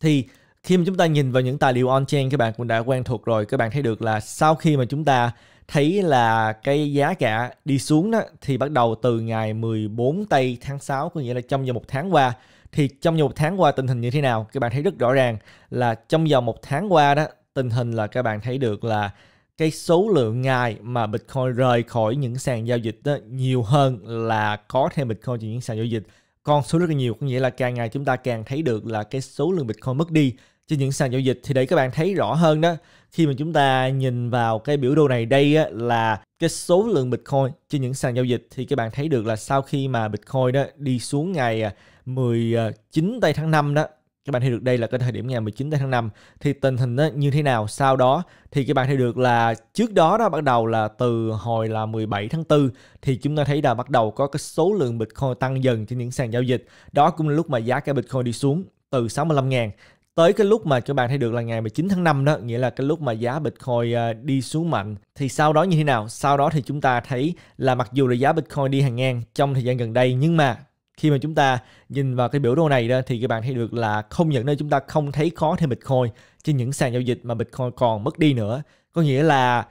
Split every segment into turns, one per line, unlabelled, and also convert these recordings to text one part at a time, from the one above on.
thì khi mà chúng ta nhìn vào những tài liệu on-chain các bạn cũng đã quen thuộc rồi các bạn thấy được là sau khi mà chúng ta thấy là cái giá cả đi xuống đó thì bắt đầu từ ngày 14 tây tháng 6 có nghĩa là trong vòng một tháng qua thì trong vòng một tháng qua tình hình như thế nào các bạn thấy rất rõ ràng là trong vòng một tháng qua đó tình hình là các bạn thấy được là cái số lượng ngày mà Bitcoin rời khỏi những sàn giao dịch đó, nhiều hơn là có thêm Bitcoin trên những sàn giao dịch con số rất là nhiều có nghĩa là càng ngày chúng ta càng thấy được là cái số lượng Bitcoin mất đi trên những sàn giao dịch thì để các bạn thấy rõ hơn đó khi mà chúng ta nhìn vào cái biểu đồ này đây á, là cái số lượng Bitcoin trên những sàn giao dịch thì các bạn thấy được là sau khi mà Bitcoin đó đi xuống ngày 19 à, à, tây tháng 5 đó các bạn thấy được đây là cái thời điểm ngày 19 tháng 5 thì tình hình nó như thế nào sau đó thì các bạn thấy được là trước đó đó bắt đầu là từ hồi là 17 tháng 4 thì chúng ta thấy là bắt đầu có cái số lượng Bitcoin tăng dần trên những sàn giao dịch đó cũng là lúc mà giá cả Bitcoin đi xuống từ 65.000 tới cái lúc mà các bạn thấy được là ngày 19 tháng 5 đó nghĩa là cái lúc mà giá Bitcoin à, đi xuống mạnh thì sau đó như thế nào sau đó thì chúng ta thấy là mặc dù là giá Bitcoin đi hàng ngang trong thời gian gần đây nhưng mà khi mà chúng ta nhìn vào cái biểu đồ này đó thì các bạn thấy được là không những nơi chúng ta không thấy khó thêm Bitcoin trên những sàn giao dịch mà Bitcoin còn mất đi nữa. Có nghĩa là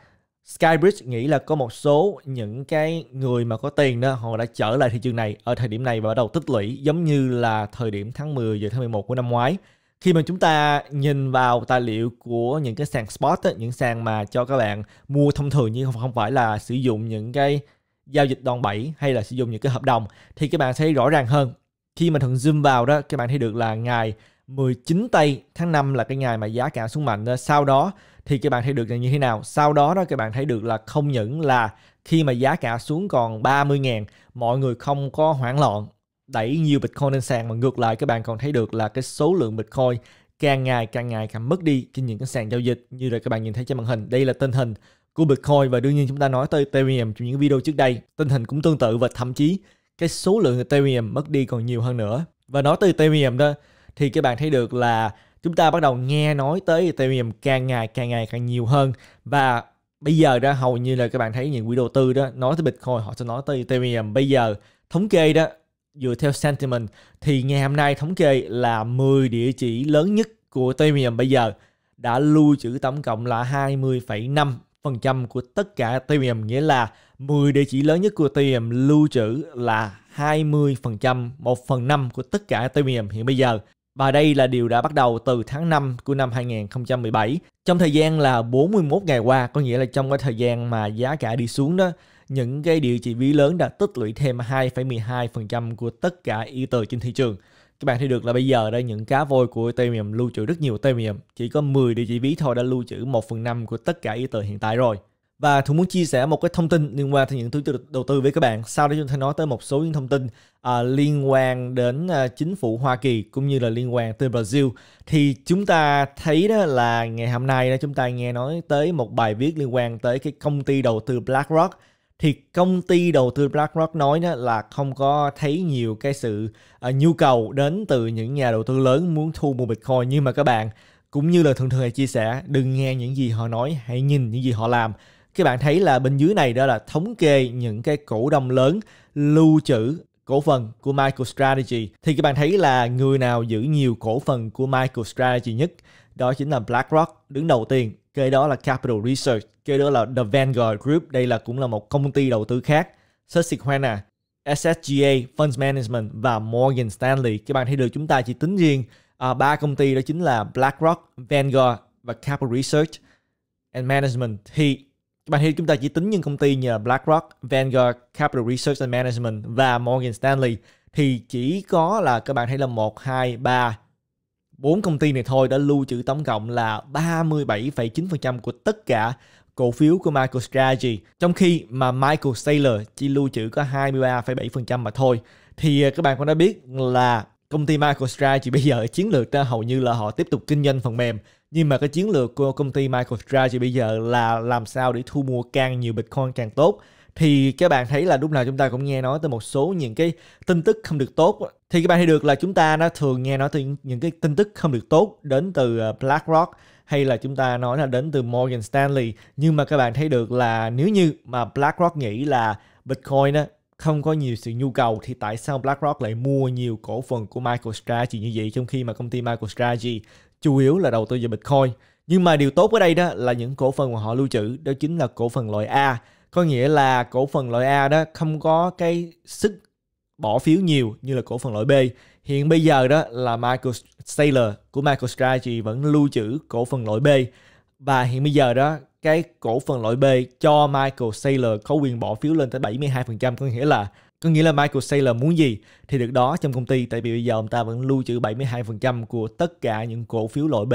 Skybridge nghĩ là có một số những cái người mà có tiền đó họ đã trở lại thị trường này ở thời điểm này và bắt đầu tích lũy giống như là thời điểm tháng 10 và tháng 11 của năm ngoái. Khi mà chúng ta nhìn vào tài liệu của những cái sàn spot, đó, những sàn mà cho các bạn mua thông thường nhưng không phải là sử dụng những cái giao dịch đòn bẩy hay là sử dụng những cái hợp đồng thì các bạn thấy rõ ràng hơn. Khi mà thường zoom vào đó các bạn thấy được là ngày 19 tây tháng 5 là cái ngày mà giá cả xuống mạnh. Ờ, sau đó thì các bạn thấy được là như thế nào? Sau đó đó các bạn thấy được là không những là khi mà giá cả xuống còn 30 000 mọi người không có hoảng loạn đẩy nhiều Bitcoin lên sàn mà ngược lại các bạn còn thấy được là cái số lượng Bitcoin càng ngày càng ngày càng mất đi trên những cái sàn giao dịch như là các bạn nhìn thấy trên màn hình đây là tình hình của Bitcoin và đương nhiên chúng ta nói tới Ethereum trong những video trước đây, tình hình cũng tương tự và thậm chí cái số lượng Ethereum mất đi còn nhiều hơn nữa. Và nói tới Ethereum đó thì các bạn thấy được là chúng ta bắt đầu nghe nói tới Ethereum càng ngày càng ngày càng nhiều hơn và bây giờ đó hầu như là các bạn thấy những quỹ đầu tư đó nói tới Bitcoin họ sẽ nói tới Ethereum bây giờ thống kê đó dựa theo sentiment thì ngày hôm nay thống kê là 10 địa chỉ lớn nhất của Ethereum bây giờ đã lưu trữ tổng cộng là 20,5 phần trăm của tất cả Ethereum nghĩa là 10 địa chỉ lớn nhất của Ethereum lưu trữ là 20%, 1 phần 5 của tất cả Ethereum hiện bây giờ. Và đây là điều đã bắt đầu từ tháng 5 của năm 2017. Trong thời gian là 41 ngày qua, có nghĩa là trong cái thời gian mà giá cả đi xuống đó, những cái địa chỉ ví lớn đã tích lũy thêm 2,12% của tất cả Ether trên thị trường các bạn thấy được là bây giờ đây những cá voi của Ethereum lưu trữ rất nhiều Ethereum, chỉ có 10 địa chỉ ví thôi đã lưu trữ 1 phần 5 của tất cả Ether hiện tại rồi. Và tôi muốn chia sẻ một cái thông tin liên quan tới những thứ đầu tư với các bạn. Sau đó chúng ta nói tới một số những thông tin à, liên quan đến à, chính phủ Hoa Kỳ cũng như là liên quan tới Brazil. Thì chúng ta thấy đó là ngày hôm nay đó chúng ta nghe nói tới một bài viết liên quan tới cái công ty đầu tư BlackRock thì công ty đầu tư BlackRock nói đó là không có thấy nhiều cái sự uh, nhu cầu đến từ những nhà đầu tư lớn muốn thu mua Bitcoin nhưng mà các bạn cũng như là thường thường hay chia sẻ đừng nghe những gì họ nói hãy nhìn những gì họ làm các bạn thấy là bên dưới này đó là thống kê những cái cổ đông lớn lưu trữ cổ phần của MicroStrategy thì các bạn thấy là người nào giữ nhiều cổ phần của MicroStrategy nhất đó chính là BlackRock đứng đầu tiên kế đó là Capital Research kế đó là The Vanguard Group đây là cũng là một công ty đầu tư khác Susquehanna SSGA Funds Management và Morgan Stanley các bạn thấy được chúng ta chỉ tính riêng à, ba à, công ty đó chính là BlackRock Vanguard và Capital Research and Management thì các bạn thấy chúng ta chỉ tính những công ty như là BlackRock, Vanguard, Capital Research and Management và Morgan Stanley thì chỉ có là các bạn thấy là 1, 2, 3, bốn công ty này thôi đã lưu trữ tổng cộng là 37,9% của tất cả cổ phiếu của MicroStrategy, trong khi mà Michael Saylor chỉ lưu trữ có 23,7% mà thôi. Thì à, các bạn cũng đã biết là công ty MicroStrategy bây giờ chiến lược ra hầu như là họ tiếp tục kinh doanh phần mềm nhưng mà cái chiến lược của công ty MicroStrategy bây giờ là làm sao để thu mua càng nhiều Bitcoin càng tốt thì các bạn thấy là lúc nào chúng ta cũng nghe nói tới một số những cái tin tức không được tốt thì các bạn thấy được là chúng ta nó thường nghe nói từ những cái tin tức không được tốt đến từ ờ, BlackRock hay là chúng ta nói là đến từ Morgan Stanley nhưng mà các bạn thấy được là nếu như mà BlackRock nghĩ là Bitcoin á không có nhiều sự nhu cầu thì tại sao BlackRock lại mua nhiều cổ phần của MicroStrategy như vậy trong khi mà công ty MicroStrategy chủ yếu là đầu tư vào Bitcoin nhưng mà điều tốt ở đây đó là những cổ phần mà họ lưu trữ đó chính là cổ phần loại A có nghĩa là cổ phần loại A đó không có cái sức bỏ phiếu nhiều như là cổ phần loại B hiện bây giờ đó là Michael Saylor của MicroStrategy vẫn lưu trữ cổ phần loại B và hiện bây giờ đó cái cổ phần loại B cho Michael Saylor có quyền bỏ phiếu lên tới 72% có nghĩa là có nghĩa là Michael Saylor muốn gì thì được đó trong công ty tại vì bây giờ ông ta vẫn lưu trữ 72% của tất cả những cổ phiếu loại B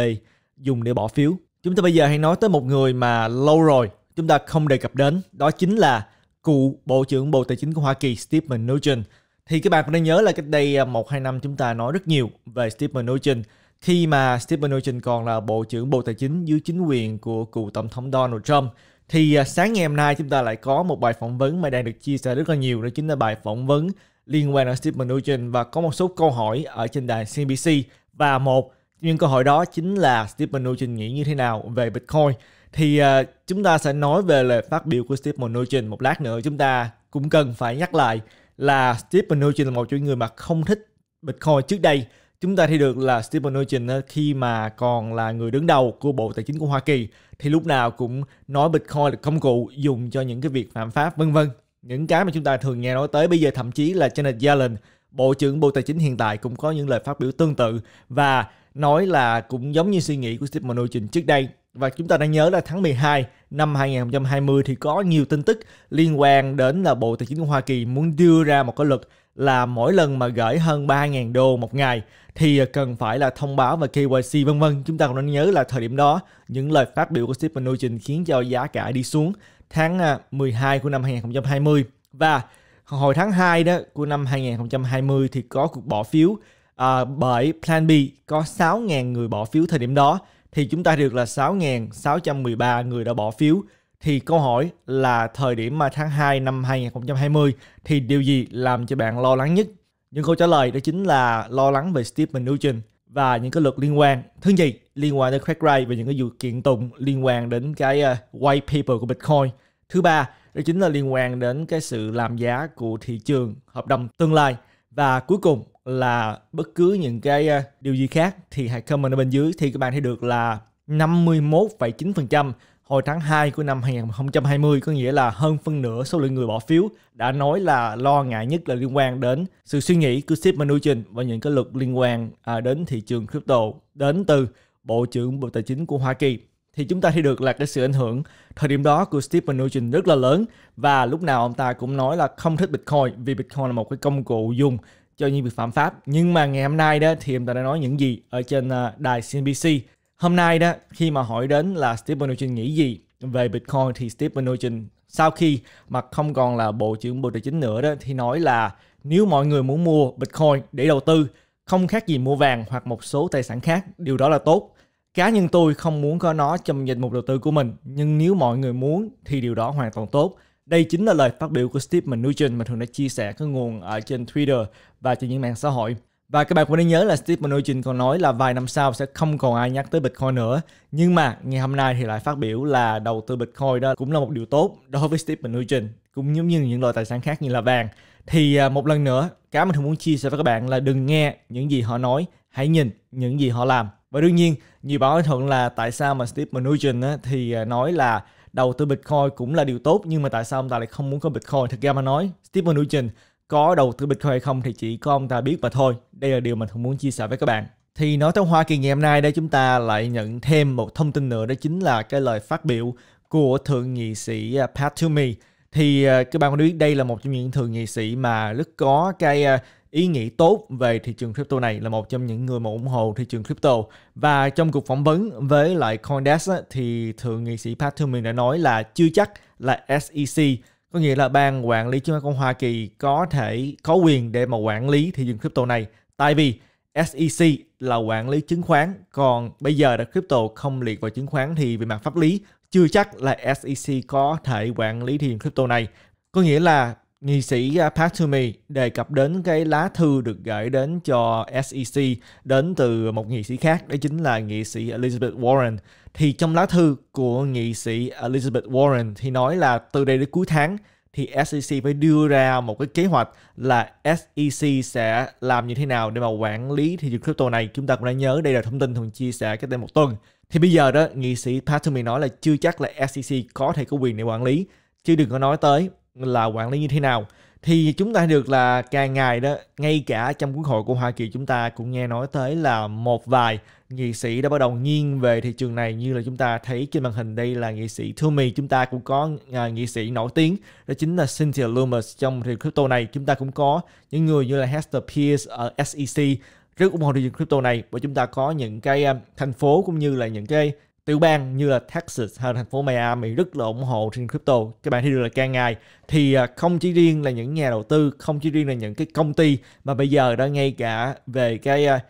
dùng để bỏ phiếu. Chúng ta bây giờ hãy nói tới một người mà lâu rồi chúng ta không đề cập đến đó chính là cựu Bộ trưởng Bộ Tài chính của Hoa Kỳ Stephen Mnuchin. Thì các bạn cũng nên nhớ là cách đây à, một hai năm chúng ta nói rất nhiều về Stephen Mnuchin khi mà Stephen Mnuchin còn là Bộ trưởng Bộ Tài chính dưới chính quyền của cựu Tổng thống Donald Trump. Thì à, sáng ngày hôm nay chúng ta lại có một bài phỏng vấn mà đang được chia sẻ rất là nhiều đó chính là bài phỏng vấn liên quan đến Stephen Mnuchin và có một số câu hỏi ở trên đài CNBC và một những câu hỏi đó chính là Stephen Mnuchin nghĩ như thế nào về Bitcoin thì uh, chúng ta sẽ nói về lời phát biểu của Steve Mnuchin một lát nữa chúng ta cũng cần phải nhắc lại là Steve Mnuchin là một trong những người mà không thích Bitcoin trước đây chúng ta thấy được là Steve Mnuchin à, khi mà còn là người đứng đầu của Bộ Tài chính của Hoa Kỳ thì lúc nào cũng nói Bitcoin là công cụ dùng cho những cái việc phạm pháp vân vân những cái mà chúng ta thường nghe nói tới bây giờ thậm chí là Janet Yellen Bộ trưởng Bộ Tài chính hiện tại cũng có những lời phát biểu tương tự và nói là cũng giống như suy nghĩ của Steve Mnuchin trước đây và chúng ta đang nhớ là tháng 12 năm 2020 thì có nhiều tin tức liên quan đến là Bộ Tài chính Hoa Kỳ muốn đưa ra một cái luật là mỗi lần mà gửi hơn 3.000 đô một ngày thì cần phải là thông báo và KYC vân vân. Chúng ta cũng nên nhớ là thời điểm đó những lời phát biểu của Stephen Mnuchin khiến cho giá cả đi xuống tháng 12 à, của năm 2020 và hồi tháng 2 đó của năm 2020 thì có cuộc bỏ phiếu à, bởi Plan B có 6.000 người bỏ phiếu thời điểm đó thì chúng ta được là 6.613 người đã bỏ phiếu. Thì câu hỏi là thời điểm mà tháng 2 năm 2020 thì điều gì làm cho bạn lo lắng nhất? Những câu trả lời đó chính là lo lắng về Stephen Nugent và những cái luật liên quan. Thứ gì liên quan tới Craig Wright và những cái vụ kiện tụng liên quan đến cái ờ, white paper của Bitcoin. Thứ ba, đó chính là liên quan đến cái sự làm giá của thị trường hợp đồng tương lai. Và cuối cùng là bất cứ những cái ờ, điều gì khác thì hãy comment ở bên dưới thì các bạn thấy được là 51,9% hồi tháng 2 của năm 2020 có nghĩa là hơn phân nửa số lượng người bỏ phiếu đã nói là lo ngại nhất là liên quan đến sự suy nghĩ của Steve Mnuchin và những cái luật liên quan à, đến thị trường crypto đến từ Bộ trưởng Bộ Tài chính của Hoa Kỳ thì chúng ta thấy được là cái sự ảnh hưởng thời điểm đó của Steve Mnuchin rất là lớn và lúc nào ông ta cũng nói là không thích Bitcoin vì Bitcoin là một cái công cụ dùng cho những việc phạm pháp nhưng mà ngày hôm nay đó thì chúng ta đã nói những gì ở trên à, đài CNBC hôm nay đó khi mà hỏi đến là Stephen Mnuchin nghĩ gì về Bitcoin thì Stephen Mnuchin sau khi mà không còn là bộ trưởng bộ tài chính nữa đó thì nói là nếu mọi người muốn mua Bitcoin để đầu tư không khác gì mua vàng hoặc một số tài sản khác điều đó là tốt cá nhân tôi không muốn có nó trong danh mục đầu tư của mình nhưng nếu mọi người muốn thì điều đó hoàn toàn tốt đây chính là lời phát biểu của Steve Mnuchin mà thường đã chia sẻ các nguồn ở trên Twitter và trên những mạng xã hội. Và các bạn cũng nên nhớ là Steve Mnuchin còn nói là vài năm sau sẽ không còn ai nhắc tới Bitcoin nữa. Nhưng mà ngày hôm nay thì lại phát biểu là đầu tư Bitcoin đó cũng là một điều tốt đối với Steve Mnuchin cũng giống như những loại tài sản khác như là vàng. Thì à, một lần nữa, cái mình thường muốn chia sẻ với các bạn là đừng nghe những gì họ nói, hãy nhìn những gì họ làm. Và đương nhiên, nhiều báo thuận là tại sao mà Steve Mnuchin thì à, nói là đầu tư Bitcoin cũng là điều tốt nhưng mà tại sao ông ta lại không muốn có Bitcoin? Thực ra mà nói, Stephen Nugent có đầu tư Bitcoin hay không thì chỉ có ông ta biết mà thôi. Đây là điều mình không muốn chia sẻ với các bạn. Thì nói tới Hoa Kỳ ngày hôm nay đây chúng ta lại nhận thêm một thông tin nữa đó chính là cái lời phát biểu của thượng nghị sĩ à, Pat Toomey. Thì à, các bạn có biết đây là một trong những thượng nghị sĩ mà rất có cái à, ý nghĩ tốt về thị trường crypto này là một trong những người mà ủng hộ thị trường crypto và trong cuộc phỏng vấn với lại Coindesk thì thượng nghị sĩ Pat Tillman đã nói là chưa chắc là SEC có nghĩa là ban quản lý chứng khoán Hoa Kỳ có thể có quyền để mà quản lý thị trường crypto này tại vì SEC là quản lý chứng khoán còn bây giờ là crypto không liệt vào chứng khoán thì về mặt pháp lý chưa chắc là SEC có thể quản lý thị trường crypto này có nghĩa là Nghị sĩ à, Patumi đề cập đến cái lá thư được gửi đến cho SEC đến từ một nghị sĩ khác, đó chính là nghị sĩ Elizabeth Warren. Thì trong lá thư của nghị sĩ Elizabeth Warren thì nói là từ đây đến cuối tháng thì SEC phải đưa ra một cái kế hoạch là SEC sẽ làm như thế nào để mà quản lý thị trường crypto này. Chúng ta cũng đã nhớ đây là thông tin thường chia sẻ cách đây một tuần. Thì bây giờ đó, nghị sĩ Patumi nói là chưa chắc là SEC có thể có quyền để quản lý. Chứ đừng có nói tới là quản lý như thế nào thì chúng ta được là càng ngày đó ngay cả trong quốc hội của Hoa Kỳ chúng ta cũng nghe nói tới là một vài nghị sĩ đã bắt đầu nghiêng về thị trường này như là chúng ta thấy trên màn hình đây là nghị sĩ Toomey chúng ta cũng có à, nghị sĩ nổi tiếng đó chính là Cynthia Lummis trong thị trường crypto này chúng ta cũng có những người như là Hester Pierce ở SEC rất ủng hộ thị trường crypto này và chúng ta có những cái à, thành phố cũng như là những cái tiểu bang như là Texas hay thành phố Miami rất là ủng hộ trên crypto các bạn thấy được là càng ngày thì à, không chỉ riêng là những nhà đầu tư không chỉ riêng là những cái công ty mà bây giờ đã ngay cả về cái à,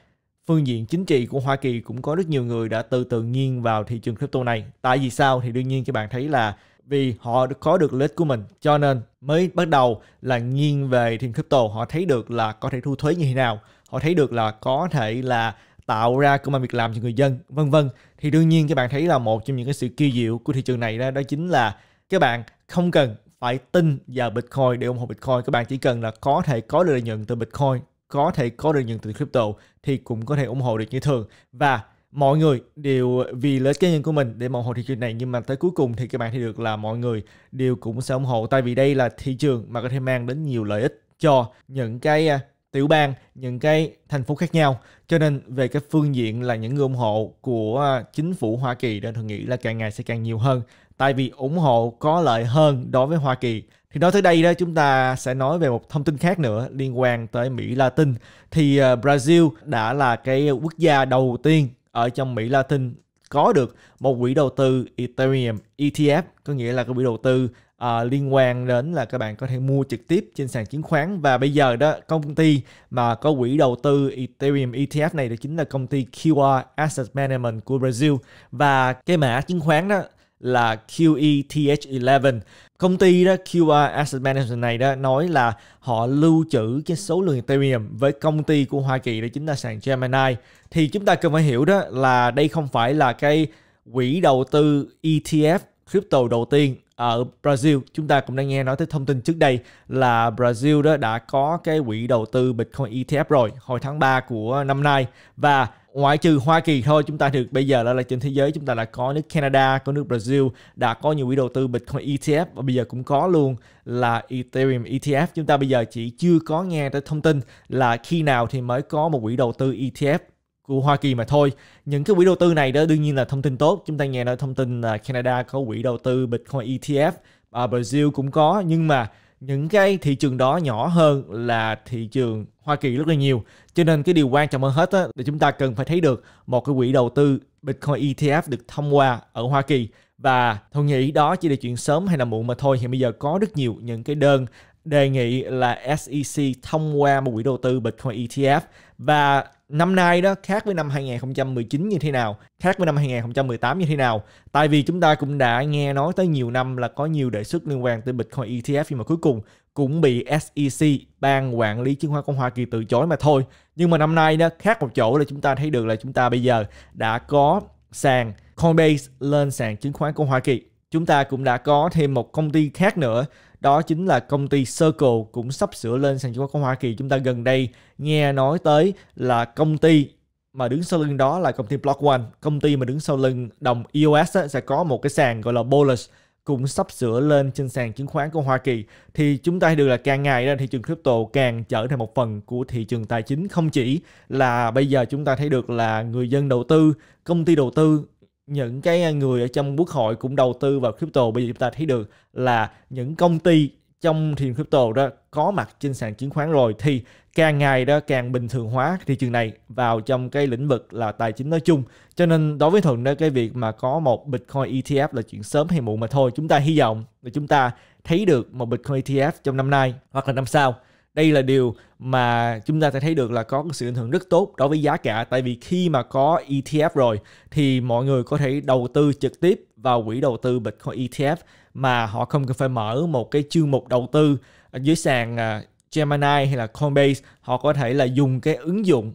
phương diện chính trị của Hoa Kỳ cũng có rất nhiều người đã từ tự nhiên vào thị trường crypto này tại vì sao thì đương nhiên các bạn thấy là vì họ có được lợi ích của mình cho nên mới bắt đầu là nghiêng về thiên crypto họ thấy được là có thể thu thuế như thế nào họ thấy được là có thể là tạo ra công an việc làm cho người dân vân vân thì đương nhiên các bạn thấy là một trong những cái sự kỳ diệu của thị trường này đó, đó chính là các bạn không cần phải tin vào Bitcoin để ủng hộ Bitcoin. Các bạn chỉ cần là có thể có lợi nhuận từ Bitcoin, có thể có lợi nhuận từ crypto thì cũng có thể ủng hộ được như thường. Và mọi người đều vì lợi ích cá nhân của mình để ủng hộ thị trường này nhưng mà tới cuối cùng thì các bạn thấy được là mọi người đều cũng sẽ ủng hộ tại vì đây là thị trường mà có thể mang đến nhiều lợi ích cho những cái à, tiểu bang, những cái thành phố khác nhau. Cho nên về cái phương diện là những người ủng hộ của à, chính phủ Hoa Kỳ đơn thường nghĩ là càng ngày sẽ càng nhiều hơn. Tại vì ủng hộ có lợi hơn đối với Hoa Kỳ. Thì nói tới đây đó chúng ta sẽ nói về một thông tin khác nữa liên quan tới Mỹ Latin. Thì à, Brazil đã là cái quốc gia đầu tiên ở trong Mỹ Latin có được một quỹ đầu tư Ethereum ETF có nghĩa là cái quỹ đầu tư uh, liên quan đến là các bạn có thể mua trực tiếp trên sàn chứng khoán và bây giờ đó công ty mà có quỹ đầu tư Ethereum ETF này đó chính là công ty QR Asset Management của Brazil và cái mã chứng khoán đó là QETH11. Công ty đó QR Asset Management này đó nói là họ lưu trữ cái số lượng Ethereum với công ty của Hoa Kỳ đó chính là sàn Gemini. Thì chúng ta cần phải hiểu đó là đây không phải là cái quỹ đầu tư ETF crypto đầu tiên ở Brazil chúng ta cũng đang nghe nói tới thông tin trước đây là Brazil đó đã có cái quỹ đầu tư Bitcoin ETF rồi hồi tháng 3 của năm nay và ngoại trừ Hoa Kỳ thôi chúng ta được bây giờ là, là trên thế giới chúng ta là có nước Canada có nước Brazil đã có nhiều quỹ đầu tư Bitcoin ETF và bây giờ cũng có luôn là Ethereum ETF chúng ta bây giờ chỉ chưa có nghe tới thông tin là khi nào thì mới có một quỹ đầu tư ETF của Hoa Kỳ mà thôi. Những cái quỹ đầu tư này đó đương nhiên là thông tin tốt. Chúng ta nghe nói thông tin là Canada có quỹ đầu tư Bitcoin ETF, à, Brazil cũng có nhưng mà những cái thị trường đó nhỏ hơn là thị trường Hoa Kỳ rất là nhiều. Cho nên cái điều quan trọng hơn hết đó, là chúng ta cần phải thấy được một cái quỹ đầu tư Bitcoin ETF được thông qua ở Hoa Kỳ và tôi nghĩ đó chỉ là chuyện sớm hay là muộn mà thôi. Hiện bây giờ có rất nhiều những cái đơn đề nghị là SEC thông qua một quỹ đầu tư Bitcoin ETF và năm nay đó khác với năm 2019 như thế nào, khác với năm 2018 như thế nào. Tại vì chúng ta cũng đã nghe nói tới nhiều năm là có nhiều đề xuất liên quan tới Bitcoin ETF nhưng mà cuối cùng cũng bị SEC, ban quản lý chứng khoán của Hoa Kỳ từ chối mà thôi. Nhưng mà năm nay đó khác một chỗ là chúng ta thấy được là chúng ta bây giờ đã có sàn Coinbase lên sàn chứng khoán của Hoa Kỳ. Chúng ta cũng đã có thêm một công ty khác nữa đó chính là công ty Circle cũng sắp sửa lên sàn chứng khoán Hoa Kỳ chúng ta gần đây nghe nói tới là công ty mà đứng sau lưng đó là công ty Block One công ty mà đứng sau lưng đồng EOS sẽ có một cái sàn gọi là Bullish cũng sắp sửa lên trên sàn chứng khoán của Hoa Kỳ thì chúng ta thấy được là càng ngày ra thị trường crypto càng trở thành một phần của thị trường tài chính không chỉ là bây giờ chúng ta thấy được là người dân đầu tư, công ty đầu tư những cái à, người ở trong quốc hội cũng đầu tư vào crypto bây giờ chúng ta thấy được là những công ty trong thị trường crypto đó có mặt trên sàn chứng khoán rồi thì càng ngày đó càng bình thường hóa thị trường này vào trong cái lĩnh vực là tài chính nói chung cho nên đối với thuận đó cái việc mà có một bitcoin ETF là chuyện sớm hay muộn mà thôi chúng ta hy vọng là chúng ta thấy được một bitcoin ETF trong năm nay hoặc là năm sau đây là điều mà chúng ta sẽ thấy được là có sự ảnh hưởng rất tốt đối với giá cả tại vì khi mà có ETF rồi thì mọi người có thể đầu tư trực tiếp vào quỹ đầu tư Bitcoin ETF mà họ không cần phải mở một cái chương mục đầu tư dưới sàn à, Gemini hay là Coinbase họ có thể là dùng cái ứng dụng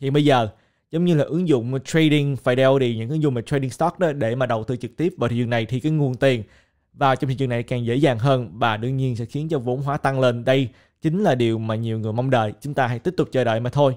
hiện bây giờ giống như là ứng dụng trading Fidelity những ứng dụng mà trading stock đó để mà đầu tư trực tiếp vào thị trường này thì cái nguồn tiền vào trong thị trường này càng dễ dàng hơn và đương nhiên sẽ khiến cho vốn hóa tăng lên đây chính là điều mà nhiều người mong đợi. Chúng ta hãy tiếp tục chờ đợi mà thôi.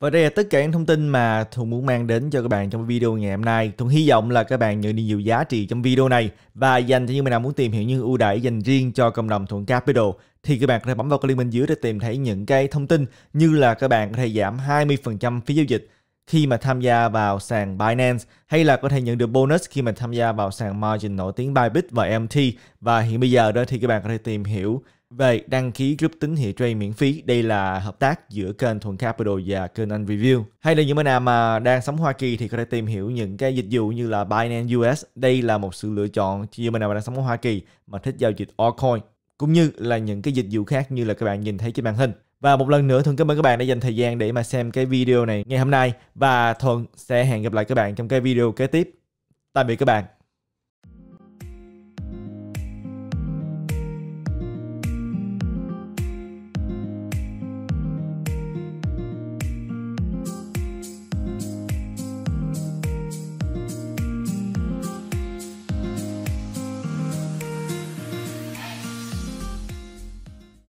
Và đây là tất cả những thông tin mà Thuận muốn mang đến cho các bạn trong video ngày hôm nay. Thuận hy vọng là các bạn nhận được nhiều giá trị trong video này và dành cho những bạn nào muốn tìm hiểu những ưu đãi dành riêng cho cộng đồng Thuận Capital thì các bạn có thể bấm vào cái link bên dưới để tìm thấy những cái thông tin như là các bạn có thể giảm 20% phí giao dịch khi mà tham gia vào sàn Binance hay là có thể nhận được bonus khi mà tham gia vào sàn margin nổi tiếng Bybit và MT và hiện bây giờ đó thì các bạn có thể tìm hiểu về đăng ký group tín hiệu trade miễn phí. Đây là hợp tác giữa kênh thuận Capital và kênh Anh Review. Hay là những bạn nào mà đang sống Hoa Kỳ thì có thể tìm hiểu những cái dịch vụ như là Binance US. Đây là một sự lựa chọn cho những bạn nào mà đang sống ở Hoa Kỳ mà thích giao dịch altcoin cũng như là những cái dịch vụ khác như là các bạn nhìn thấy trên màn hình. Và một lần nữa Thuận cảm ơn các bạn đã dành thời gian để mà xem cái video này ngày hôm nay và Thuận sẽ hẹn gặp lại các bạn trong cái video kế tiếp. Tạm biệt các bạn.